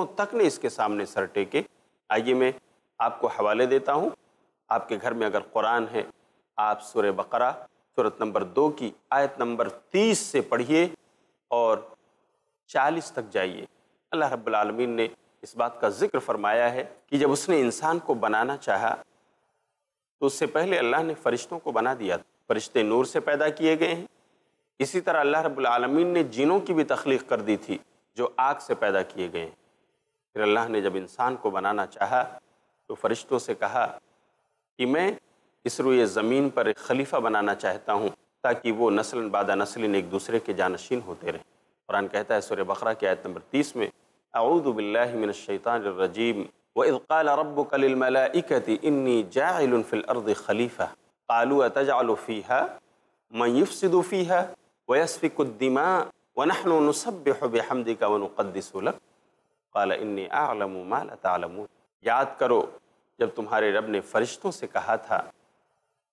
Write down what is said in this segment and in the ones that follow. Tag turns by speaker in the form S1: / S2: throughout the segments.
S1: तक ने इसके सामने सर टेके आइए मैं आपको हवाले देता हूँ आपके घर में अगर कुरान है आप सुर बकरा सूरत नंबर दो की आयत नंबर तीस से पढ़िए और चालीस तक जाइए अल्लाह रब्लमीन ने इस बात का जिक्र फरमाया है कि जब उसने इंसान को बनाना चाहा तो उससे पहले अल्लाह ने फरिश्तों को बना दिया फरिश्ते नूर से पैदा किए गए हैं इसी तरह अल्लाह रब्लमीन ने जिनों की भी तख्लीक कर दी थी जो आग से पैदा किए गए हैं फिर अल्लाह ने जब इंसान को बनाना चाहा तो फरिश्तों से कहा कि मैं इस रुए ज़मीन पर एक खलीफा बनाना चाहता हूँ ताकि वो नस्ल बाद नस्लिन एक दूसरे के जानशीन होते रहें कुरान कहता है सुर बकरा की आयत नंबर तीस में अऊदबिल्लिमिनशैतानरजीम व इज़ाल रब कलमलाकती इन्नी जाफिल अर्द खलीफ़ा कालू तजालफ़ीहा है वयसफ़िकुद्दीमा वनहनसब हमदी का वनक़दसलक काला इन आलम याद करो जब तुम्हारे रब ने फरिश्तों से कहा था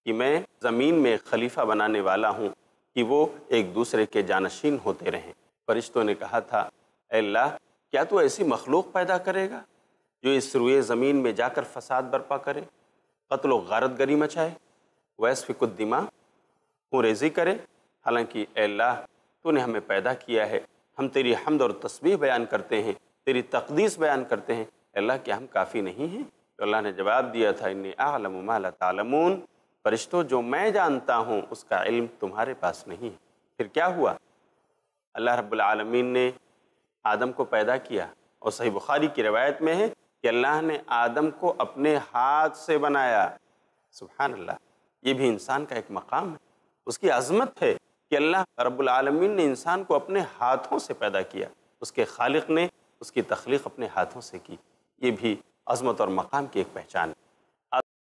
S1: कि मैं ज़मीन में खलीफा बनाने वाला हूँ कि वो एक दूसरे के जानशीन होते रहें फरिश्तों ने कहा था अल्लाह क्या तू ऐसी मखलूक पैदा करेगा जो इस रुए ज़मीन में जाकर फसाद बर्पा करे कत्ल गारत गरी मचाए वैसफिकुद्दिमा हूँ रेजी करे हालांकि अल्लाह तूने हमें पैदा किया है हम तेरी हमद और तस्वीर बयान करते हैं तेरी तकदीस बयान करते हैं अल्लाह क्या हम काफ़ी नहीं हैं तो अल्लाह ने जवाब दिया था इन आलम तालमून फरिश्तों जो मैं जानता हूँ उसका इल्म तुम्हारे पास नहीं है फिर क्या हुआ अल्लाह रब्लमीन ने आदम को पैदा किया और सही बुखारी की रवायत में है कि अल्लाह ने आदम को अपने हाथ से बनाया सुबहान अल्लाह ये भी इंसान का एक मकाम है उसकी अजमत है कि अल्लाह रब्लमीन ने इंसान को अपने हाथों से पैदा किया उसके खालिक ने उसकी तख्लीक अपने हाथों से की ये भी अजमत और मकाम की एक पहचान है